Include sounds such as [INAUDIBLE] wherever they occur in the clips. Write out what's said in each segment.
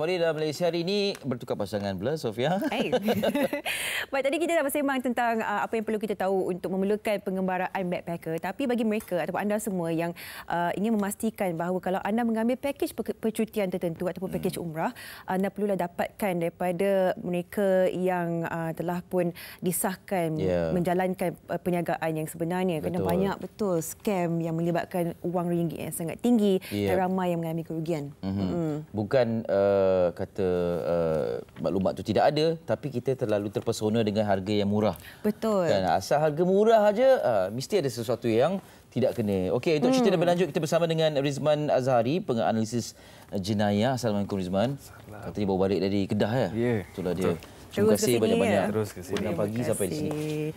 Kembali dalam Malaysia hari ini, bertukar pasangan pula, Sofia. Hey. [LAUGHS] Baik, tadi kita dah bersembang tentang uh, apa yang perlu kita tahu untuk memulakan pengembaraan backpacker. Tapi bagi mereka atau anda semua yang uh, ingin memastikan bahawa kalau anda mengambil pakej percutian tertentu ataupun pakej hmm. umrah, hmm. anda perlulah dapatkan daripada mereka yang uh, telah pun disahkan yeah. menjalankan uh, perniagaan yang sebenarnya. Betul. Kerana banyak betul skam yang melibatkan wang ringgit yang sangat tinggi yeah. dan ramai yang mengalami kerugian. Mm-hmm. Mm. Bukan... Uh, kata uh, maklumat tu tidak ada tapi kita terlalu terpesona dengan harga yang murah. Betul. Dan asal harga murah aja uh, mesti ada sesuatu yang tidak kena. Okey, untuk cerita hmm. berlanjut kita bersama dengan Rizman Azhari, penganalisis jenayah. Assalamualaikum Rizman. Assalamualaikum. Kata dia baru balik dari Kedah eh? ya. Yeah. Itulah dia. Betul. Terima kasih banyak-banyak. Terus kasih. Dari pagi kasih. sampai di sini.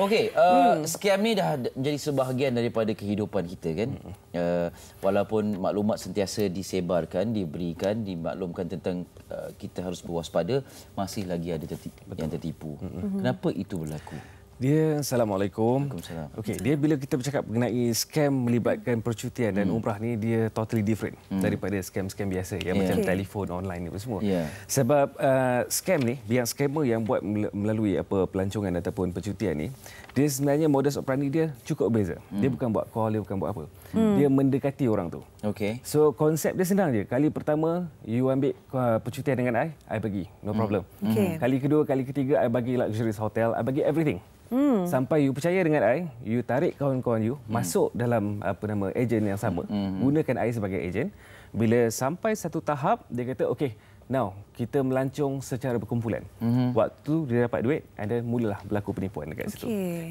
Okey, uh, hmm. scam ni dah jadi sebahagian daripada kehidupan kita kan. Hmm. Uh, walaupun maklumat sentiasa disebarkan, diberikan, dimaklumkan tentang uh, kita harus berwaspada, masih lagi ada tertipu, yang tertipu. Hmm. Kenapa itu berlaku? Dia assalamualaikum. Waalaikumsalam. Okey, dia bila kita bercakap mengenai scam melibatkan percutian hmm. dan umrah ni dia totally different hmm. daripada scam-scam biasa yang yeah. macam okay. telefon online ni apa semua. Yeah. Sebab uh, scam ni biar scammer yang buat melalui apa pelancongan ataupun percutian ni, dia sebenarnya modus operandi dia cukup beza. Hmm. Dia bukan buat call, dia bukan buat apa. Hmm. Dia mendekati orang tu. Okay. So konsep dia senang je. Kali pertama you ambil uh, percutian dengan I, I bagi, No hmm. problem. Mm. Okay. Hmm. Kali kedua, kali ketiga I bagi luxurious hotel, I bagi everything. Mm. Sampai you percaya dengan I, you tarik kawan-kawan you mm. masuk dalam apa nama agent yang sama. mm Gunakan I sebagai agent. Bila sampai satu tahap dia kata okay, now kita melancung secara berkumpulan. Mm-hmm. Waktu dia dapat duit, ada mulalah berlaku penipuan dekat okay. situ.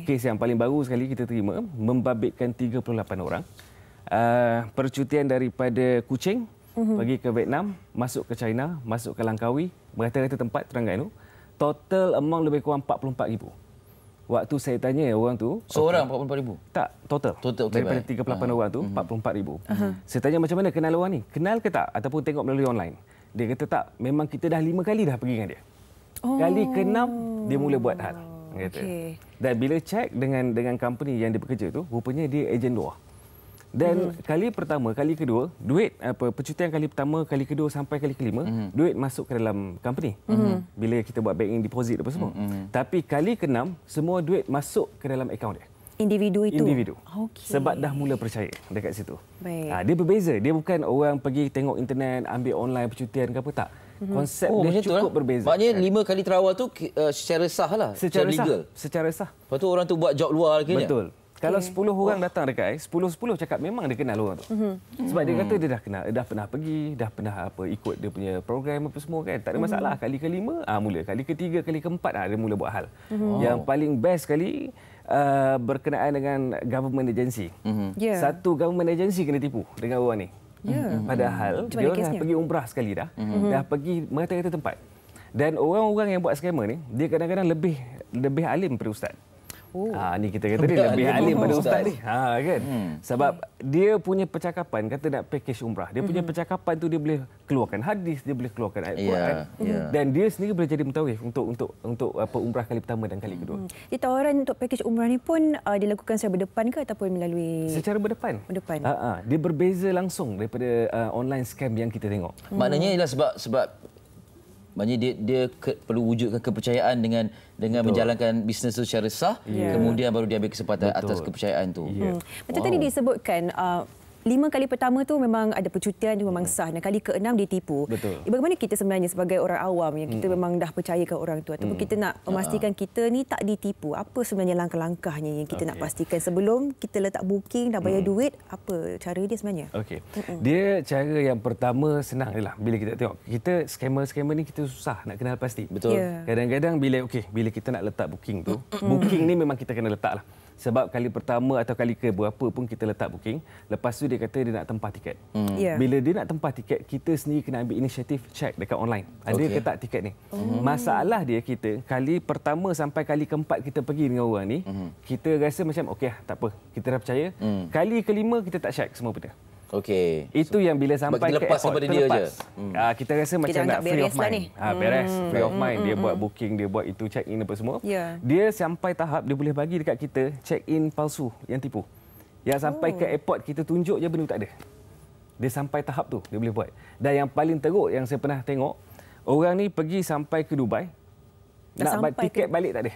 Kes yang paling baru sekali kita terima membabitkan 38 orang uh, percutian daripada Kuching mm-hmm. pergi ke Vietnam, masuk ke China, masuk ke Langkawi, berata-rata tempat itu, Total amount lebih kurang ribu. Waktu saya tanya orang tu, seorang so, okay. 44,000? Tak, total. Total okay, daripada 38 eh? uh, ah. orang tu mm-hmm. 44,000. Uh-huh. Saya tanya macam mana kenal orang ni? Kenal ke tak ataupun tengok melalui online? Dia kata tak, memang kita dah lima kali dah pergi dengan dia. Oh. Kali ke-6 dia mula buat hal. Okay. Dan bila cek dengan dengan company yang dia bekerja tu, rupanya dia ejen luar. Dan mm. kali pertama, kali kedua, duit apa percutian kali pertama, kali kedua sampai kali kelima, mm. duit masuk ke dalam company. Mm. Bila kita buat banking deposit apa semua. Mm. Tapi kali keenam, semua duit masuk ke dalam akaun dia. Individu itu. Individu. Okay. Sebab dah mula percaya dekat situ. Baik. Ha, dia berbeza. Dia bukan orang pergi tengok internet, ambil online percutian ke apa tak. Mhm. Konsep oh, dia cukup lah. berbeza. Maknanya eh. lima kali terawal tu uh, secara sah lah. Secara, secara legal. sah. Secara sah. Lepas tu orang tu buat job luar akhirnya. Betul. Kalau sepuluh orang oh. datang dekat saya, sepuluh 10 cakap memang dia kenal orang tu. Mm-hmm. Sebab mm-hmm. dia hmm. kata dia dah kenal, dah pernah pergi, dah pernah apa ikut dia punya program apa semua kan. Tak ada mhm. masalah. Mm-hmm. Kali kelima ah mula, kali ketiga, kali keempat ah dia mula buat hal. Mm-hmm. Yang paling best sekali uh, ah, berkenaan dengan government agency. Mm-hmm. Yeah. Satu government agency kena tipu dengan orang ni. Yeah. Mhm. Hmm. Padahal mm-hmm. dia dah pergi umrah sekali dah. Mm-hmm. Dah pergi mata-mata tempat. Dan orang-orang yang buat skamer ni, dia kadang-kadang lebih lebih alim daripada ustaz. Oh. Ha, ni kita kata ni lebih alim pada ustaz ni. Ha, kan? Hmm. Sebab dia punya percakapan, kata nak package umrah. Dia punya hmm. percakapan tu dia boleh keluarkan hadis, dia boleh keluarkan ayat yeah. Quran. Yeah. Dan dia sendiri boleh jadi mutawif untuk untuk untuk apa umrah kali pertama dan kali kedua. Hmm. tawaran untuk package umrah ni pun uh, dilakukan secara berdepan ke ataupun melalui... Secara berdepan. Berdepan. Ha, ha. Dia berbeza langsung daripada uh, online scam yang kita tengok. Hmm. Maknanya ialah sebab sebab maknanya dia dia ke, perlu wujudkan kepercayaan dengan dengan Betul. menjalankan bisnes itu secara sah yeah. kemudian baru dia ambil kesempatan Betul. atas kepercayaan tu. Yeah. Hmm. Macam wow. tadi disebutkan uh, lima kali pertama tu memang ada percutian tu memang hmm. sah dan kali keenam ditipu. Betul. Eh, bagaimana kita sebenarnya sebagai orang awam yang kita hmm. memang dah percayakan orang tu ataupun hmm. kita nak memastikan uh kita ni tak ditipu. Apa sebenarnya langkah-langkahnya yang kita okay. nak pastikan sebelum kita letak booking dah bayar hmm. duit apa cara dia sebenarnya? Okey. Dia cara yang pertama senang lah bila kita tengok kita scammer-scammer ni kita susah nak kenal pasti. Betul. Yeah. Kadang-kadang bila okey bila kita nak letak booking tu, booking ni memang kita kena letak lah sebab kali pertama atau kali ke berapa pun kita letak booking lepas tu dia kata dia nak tempah tiket hmm. yeah. bila dia nak tempah tiket kita sendiri kena ambil inisiatif check dekat online ada okay. ke tak tiket ni hmm. masalah dia kita kali pertama sampai kali keempat kita pergi dengan orang ni hmm. kita rasa macam okey lah, tak apa kita dah percaya hmm. kali kelima kita tak check semua benda Okey. Itu so, yang bila sampai kita lepas ke airport, dia je. Hmm. Ah, kita rasa macam nak free of lah mind. Lah ha, beres, hmm. free of mind. Dia hmm. buat booking, dia buat itu check in apa semua. Yeah. Dia sampai tahap dia boleh bagi dekat kita check in palsu yang tipu. Yang sampai oh. ke airport kita tunjuk je benda tak ada. Dia sampai tahap tu dia boleh buat. Dan yang paling teruk yang saya pernah tengok, orang ni pergi sampai ke Dubai nak sampai tiket ke... balik tak ada.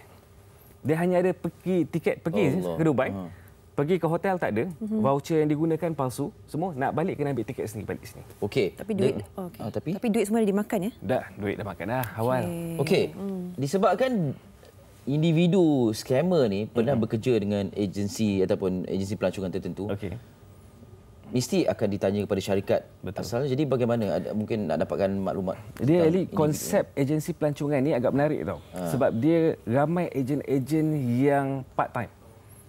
Dia hanya ada pergi tiket pergi oh, Allah. ke Dubai. Uh-huh. Pergi ke hotel tak ada, mm-hmm. voucher yang digunakan palsu, semua nak balik kena ambil tiket sendiri balik sini. Okey. Tapi duit De- oh, okay. oh, ah, tapi tapi duit semua dah dimakan ya? Dah, duit dah makan dah awal. Okey. Mm. Disebabkan individu scammer ni pernah mm-hmm. bekerja dengan agensi ataupun agensi pelancongan tertentu. Okey. Mesti akan ditanya kepada syarikat Betul. asal. Jadi bagaimana ada, mungkin nak dapatkan maklumat? Dia Ali, konsep agensi pelancongan ini agak menarik tau. Ha. Sebab dia ramai ejen-ejen yang part time.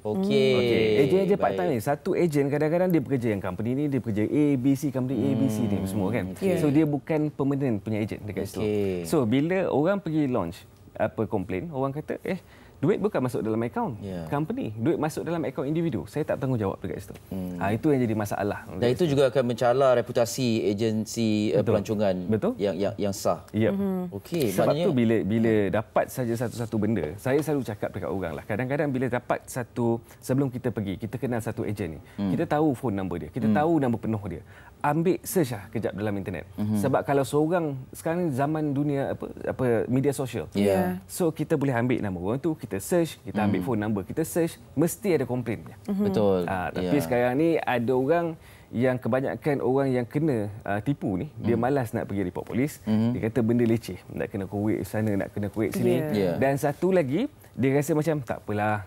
Okey. Hmm. Ejen je part time ni. Satu ejen kadang-kadang dia bekerja yang company ni, dia bekerja A, B, C, company A, B, C ni hmm, semua kan. Okay. So dia bukan permanent punya ejen dekat okay. situ. So bila orang pergi launch apa komplain, orang kata eh duit bukan masuk dalam akaun yeah. company duit masuk dalam akaun individu saya tak tanggungjawab dekat situ hmm. ha, itu yang jadi masalah dan itu juga akan mencela reputasi agensi eh, Betul. pelancongan Betul. yang yang yang sah yep. mm-hmm. okey sebab maknanya... tu bila bila dapat saja satu-satu benda saya selalu cakap dekat orang lah, kadang-kadang bila dapat satu sebelum kita pergi kita kenal satu ejen ni hmm. kita tahu phone number dia kita hmm. tahu nama penuh dia ambil search lah kejap dalam internet. Mm-hmm. Sebab kalau seorang sekarang ni zaman dunia apa apa media sosial. Yeah. Ya. So kita boleh ambil nama orang tu, kita search, kita ambil mm-hmm. phone number, kita search, mesti ada komplainnya. Mm-hmm. Betul. Ha, tapi yeah. sekarang ni ada orang yang kebanyakan orang yang kena uh, tipu ni hmm dia mhm. malas nak pergi report polis. hmm Dia kata benda leceh, nak kena kuit sana, nak kena kuit sini. Yeah. Yeah. Dan satu lagi dia rasa macam tak apalah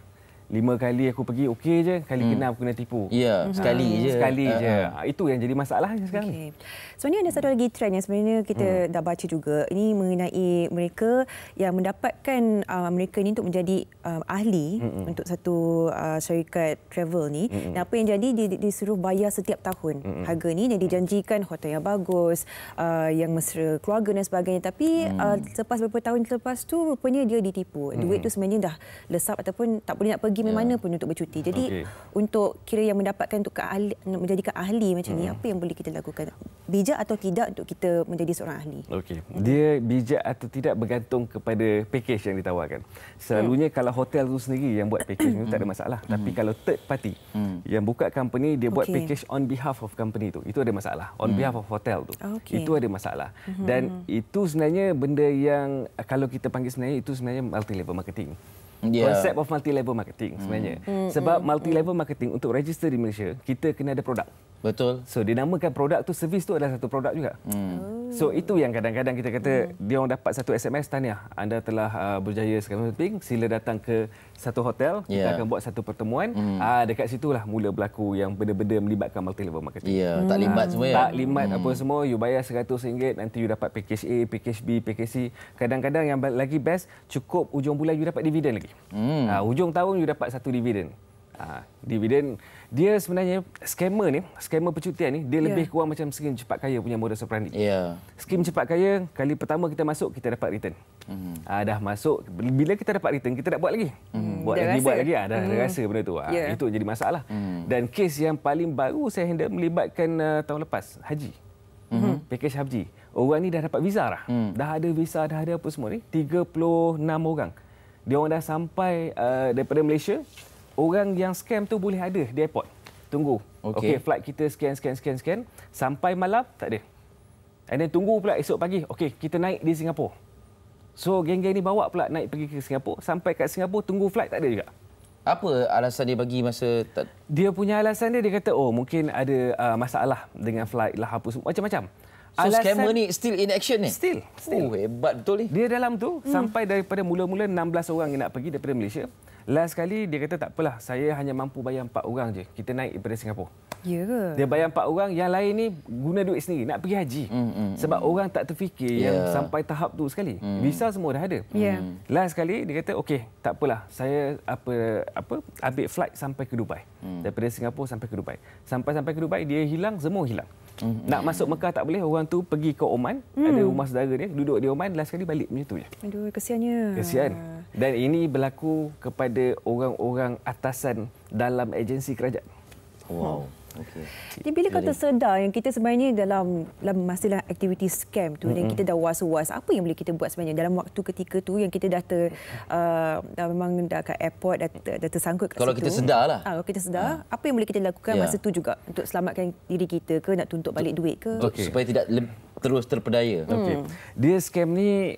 lima kali aku pergi okey je kali hmm. kena aku kena tipu ya yeah, ha, hmm. sekali hmm. je sekali uh, je uh, uh. itu yang jadi masalah sekarang okay. sebenarnya ada satu lagi trend yang sebenarnya kita hmm. dah baca juga ini mengenai mereka yang mendapatkan uh, mereka ini untuk menjadi uh, ahli hmm. untuk satu uh, syarikat travel ni hmm. dan apa yang jadi dia disuruh bayar setiap tahun hmm. harga ni dan hmm. dijanjikan hotel yang bagus uh, yang mesra keluarga dan sebagainya tapi hmm. uh, selepas beberapa tahun selepas tu rupanya dia ditipu hmm. duit tu sebenarnya dah lesap ataupun tak boleh nak pergi pergi yeah. mana pun untuk bercuti. Jadi okay. untuk kira yang mendapatkan untuk keahli, menjadikan ahli macam hmm. ni apa yang boleh kita lakukan? Bijak atau tidak untuk kita menjadi seorang ahli? Okey. Hmm. Dia bijak atau tidak bergantung kepada package yang ditawarkan. Selalunya hmm. kalau hotel tu sendiri yang buat package tu tak ada masalah. Hmm. Tapi kalau third party hmm. yang buka company dia okay. buat package on behalf of company tu. Itu ada masalah. On hmm. behalf of hotel tu. Okay. Itu ada masalah. Hmm. Dan itu sebenarnya benda yang kalau kita panggil sebenarnya itu sebenarnya multi level marketing yeah. konsep of multi-level marketing sebenarnya. Mm. Sebab mm. multi-level marketing untuk register di Malaysia, kita kena ada produk. Betul. So dinamakan produk tu servis tu adalah satu produk juga. Hmm. Oh. So itu yang kadang-kadang kita kata hmm. dia orang dapat satu SMS tanya anda telah uh, berjaya sekarang ping sila datang ke satu hotel kita akan buat satu pertemuan hmm. ah hmm. uh, dekat situlah mula berlaku yang benda-benda melibatkan multi level marketing. Ya, yeah. hmm. tak limbat semua ya. Tak limbat hmm. apa semua you bayar RM100 nanti you dapat package A, package B, package C. Kadang-kadang yang lagi best cukup hujung bulan you dapat dividen lagi. Hmm. Ah hmm. uh, hujung tahun you dapat satu dividen. Ah, dividen dia sebenarnya skema ni skema percutian ni dia yeah. lebih kurang macam skim cepat kaya punya modal operandi ya yeah. skim cepat kaya kali pertama kita masuk kita dapat return mm-hmm. uh, dah masuk bila kita dapat return kita tak buat lagi mm. buat dah lagi rasa. buat lagi uh, dah mm. rasa benda tu uh, yeah. itu jadi masalah mm. dan kes yang paling baru saya hendak melibatkan uh, tahun lepas haji mm-hmm. package haji orang ni dah dapat visa dah mm. dah ada visa dah ada apa semua ni 36 orang dia orang dah sampai uh, daripada Malaysia orang yang scam tu boleh ada di airport. Tunggu. Okey, okay, flight kita scan scan scan scan sampai malam tak ada. And then tunggu pula esok pagi. Okey, kita naik di Singapura. So geng-geng ni bawa pula naik pergi ke Singapura, sampai kat Singapura tunggu flight tak ada juga. Apa alasan dia bagi masa tak... Dia punya alasan dia dia kata oh mungkin ada uh, masalah dengan flight lah apa macam-macam. So alasan... scammer ni still in action ni? Still. still. Oh hebat betul ni. Dia dalam tu hmm. sampai daripada mula-mula 16 orang yang nak pergi daripada Malaysia. Last sekali dia kata tak apalah, saya hanya mampu bayar empat orang je. Kita naik daripada Singapura. Ya ke? Dia bayar empat orang, yang lain ni guna duit sendiri nak pergi haji. Mm, mm, mm. Sebab mm. orang tak terfikir yeah. yang ya. sampai tahap tu sekali. Mm. Visa semua dah ada. Yeah. Mm. Last kali dia kata okey, tak apalah. Saya apa apa ambil flight sampai ke Dubai. Mm. Daripada Singapura sampai ke Dubai. Sampai sampai ke Dubai dia hilang, semua hilang. Mm. Mm-hmm. Nak masuk Mekah tak boleh, orang tu pergi ke Oman, mm. ada rumah saudara dia, duduk di Oman, last kali balik macam tu je. Aduh, kesiannya. Kesian. Dan ini berlaku kepada orang-orang atasan dalam agensi kerajaan. Wow. Mm. Okay. Jadi bila kau tersedar yang kita sebenarnya dalam dalam masa dalam aktiviti scam tu mm-hmm. dan kita dah was-was, apa yang boleh kita buat sebenarnya dalam waktu ketika tu yang kita dah ter uh, dah memang dah kat airport dah, ter, dah tersangkut kat kalau situ. Kita sedar lah. Ah, kalau kita sedarlah. Ah, kita sedar, apa yang boleh kita lakukan yeah. masa tu juga untuk selamatkan diri kita ke nak tuntut balik duit ke? Okay. Supaya tidak terus terpedaya. Okay. Hmm. Dia scam ni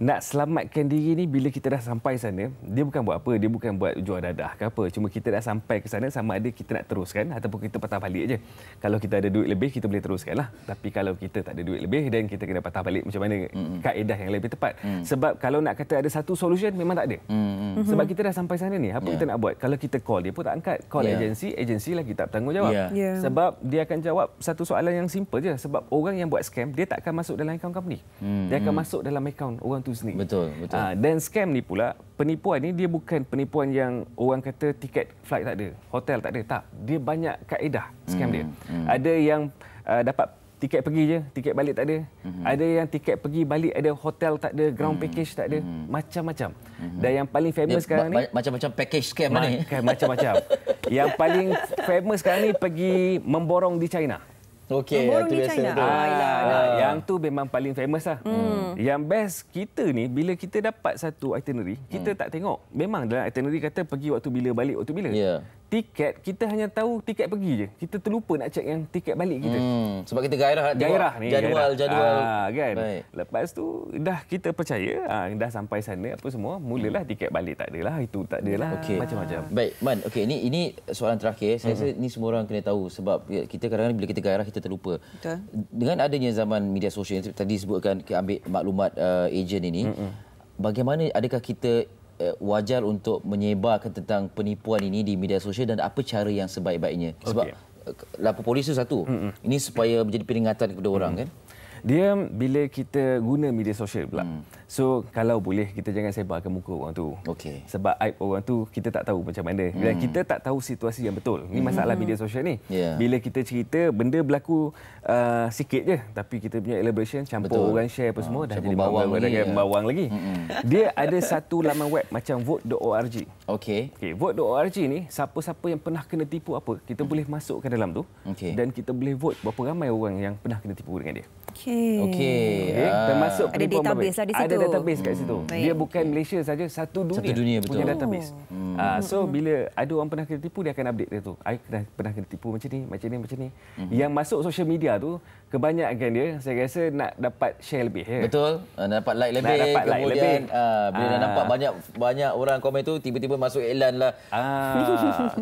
nak selamatkan diri ni bila kita dah sampai sana dia bukan buat apa dia bukan buat jual dadah ke apa cuma kita dah sampai ke sana sama ada kita nak teruskan ataupun kita patah balik aje kalau kita ada duit lebih kita boleh teruskan lah tapi kalau kita tak ada duit lebih dan kita kena patah balik macam mana mm-hmm. kaedah yang lebih tepat mm. sebab kalau nak kata ada satu solution memang tak ada mm-hmm. sebab kita dah sampai sana ni apa yeah. kita nak buat kalau kita call dia pun tak angkat call yeah. agensi agensi lagi tak bertanggungjawab yeah. Yeah. sebab dia akan jawab satu soalan yang simple je sebab orang yang buat scam dia tak akan masuk dalam akaun company mm-hmm. dia akan masuk dalam account orang tu itu sendiri. Betul, betul. Ha, dan scam ni pula, penipuan ni dia bukan penipuan yang orang kata tiket flight tak ada, hotel tak ada. Tak, dia banyak kaedah scam hmm. dia. Hmm. Ada yang uh, dapat tiket pergi je, tiket balik tak ada. Hmm. Ada yang tiket pergi balik ada hotel tak ada, ground hmm. package tak ada, hmm. macam-macam. Hmm. Dan yang paling famous dia, sekarang ni macam-macam package scam ni. Kan, macam-macam. [LAUGHS] yang paling famous sekarang ni pergi memborong di China. Okey, yang tu biasa China. Ah, ya, ya. ah. Yang tu memang paling famous lah. Hmm. hmm. Yang best kita ni, bila kita dapat satu itinerary, kita hmm. tak tengok. Memang dalam itinerary kata pergi waktu bila, balik waktu bila. Yeah tiket kita hanya tahu tiket pergi je kita terlupa nak check yang tiket balik kita hmm, sebab kita gairah nak gairah ni jadual gairah. jadual ah, kan lepas tu dah kita percaya ah, dah sampai sana apa semua mulalah tiket balik tak adalah itu tak adalah okay. macam-macam baik man okey ini ini soalan terakhir saya hmm. rasa mm-hmm. ni semua orang kena tahu sebab ya, kita kadang-kadang bila kita gairah kita terlupa Betul. dengan adanya zaman media sosial tadi sebutkan ambil maklumat uh, ejen ini hmm. bagaimana adakah kita Eh, wajar untuk menyebarkan tentang penipuan ini di media sosial dan apa cara yang sebaik-baiknya sebab okay. Eh, lapor polis itu satu mm-hmm. ini supaya menjadi peringatan kepada orang mm-hmm. kan dia bila kita guna media sosial pula. Hmm. So kalau boleh kita jangan sebarkan muka orang tu. Okay. Sebab aib orang tu kita tak tahu macam mana. Hmm. Dan kita tak tahu situasi yang betul. Ini masalah hmm. media sosial ni. Yeah. Bila kita cerita benda berlaku uh, sikit je tapi kita punya elaboration campur betul. orang share apa semua ha, dah jadi bawang, bawang lagi. Kan, bawang lagi. Hmm. dia ada satu laman web macam vote.org. Okay. Okay, vote.org ni siapa-siapa yang pernah kena tipu apa kita hmm. boleh masuk ke dalam tu okay. dan kita boleh vote berapa ramai orang yang pernah kena tipu dengan dia. Okey. Okey. Okay. Okay. Ah. Termasuk ada database lah di situ. Ada database kat situ. Hmm. Dia bukan Malaysia saja, satu dunia. Satu dunia punya betul. database. Oh. Hmm. Uh, so bila ada orang pernah kena tipu dia akan update dia tu. Ai pernah pernah kena tipu macam ni, macam ni, macam ni. Hmm. Yang masuk social media tu kebanyakan dia saya rasa nak dapat share lebih ya. Betul. Uh, nak dapat like lebih. Nak dapat kemudian, lebih. Uh, bila uh. dah nampak banyak banyak orang komen tu tiba-tiba masuk iklan lah.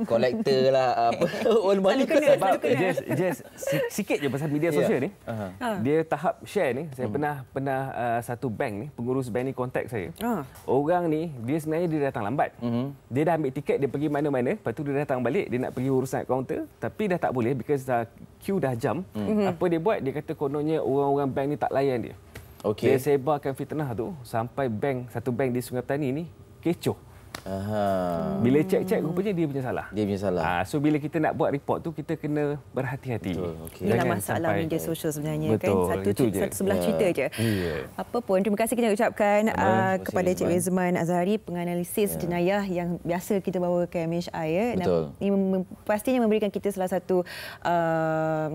Collector [LAUGHS] uh. lah apa. Uh, [LAUGHS] all kena. just just sikit je pasal media ya. sosial yeah. ni. Uh-huh. Dia saya tahap share ni saya hmm. pernah pernah uh, satu bank ni pengurus bank ni kontak saya ah. orang ni dia sebenarnya dia datang lambat hmm. dia dah ambil tiket dia pergi mana-mana lepas tu dia datang balik dia nak pergi urusan kaunter tapi dah tak boleh because dah queue dah jam hmm. hmm. apa dia buat dia kata kononnya orang-orang bank ni tak layan dia okay. dia sebarkan fitnah tu sampai bank satu bank di Sungai Petani ni kecoh Aha. Bila cek-cek rupanya dia punya salah. Dia punya salah. Ha, so bila kita nak buat report tu kita kena berhati-hati. Betul. Okay. Inilah masalah sampai... media sosial sebenarnya kan? Betul. kan. Satu, je. satu sebelah yeah. cerita je. Yeah. Apa pun terima kasih kita ucapkan uh, kepada Cik Wezman Azhari penganalisis yeah. jenayah yang biasa kita bawa ke MHI ya. Eh. Betul. Dan ini mem- pastinya memberikan kita salah satu uh,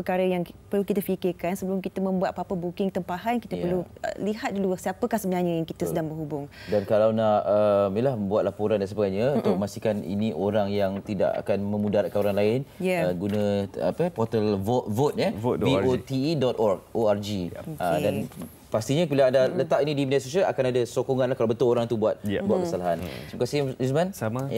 perkara yang perlu kita fikirkan sebelum kita membuat apa-apa booking tempahan kita yeah. perlu uh, lihat dulu siapakah sebenarnya yang kita so. sedang berhubung dan kalau nak uh, membuat laporan dan sebagainya Mm-mm. untuk memastikan ini orang yang tidak akan memudaratkan orang lain yeah. uh, guna apa portal vote vote ya vote.org org okay. Ya. uh, dan Pastinya bila ada letak ini di media sosial akan ada sokongan lah kalau betul orang tu buat yeah. buat kesalahan. Mm-hmm. Terima kasih Izman. Sama.